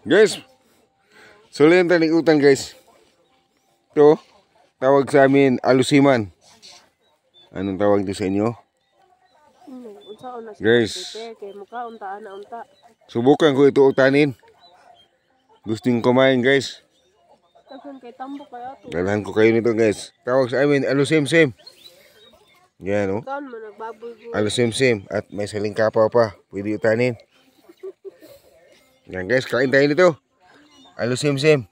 Guys, sulit tayo ng guys. Ito, tawag sa amin, alusiman. Anong tawag ito sa inyo? Guys, subukan ko ito utanin. Gusting kumain guys. Dalahan ko kayo nito guys. Tawag sa amin, alusimsim sim Yan o. Oh. alusim at may saling kapaw pa. Pwede utanin. Yan guys, kain tayo nito. Alo sim sim.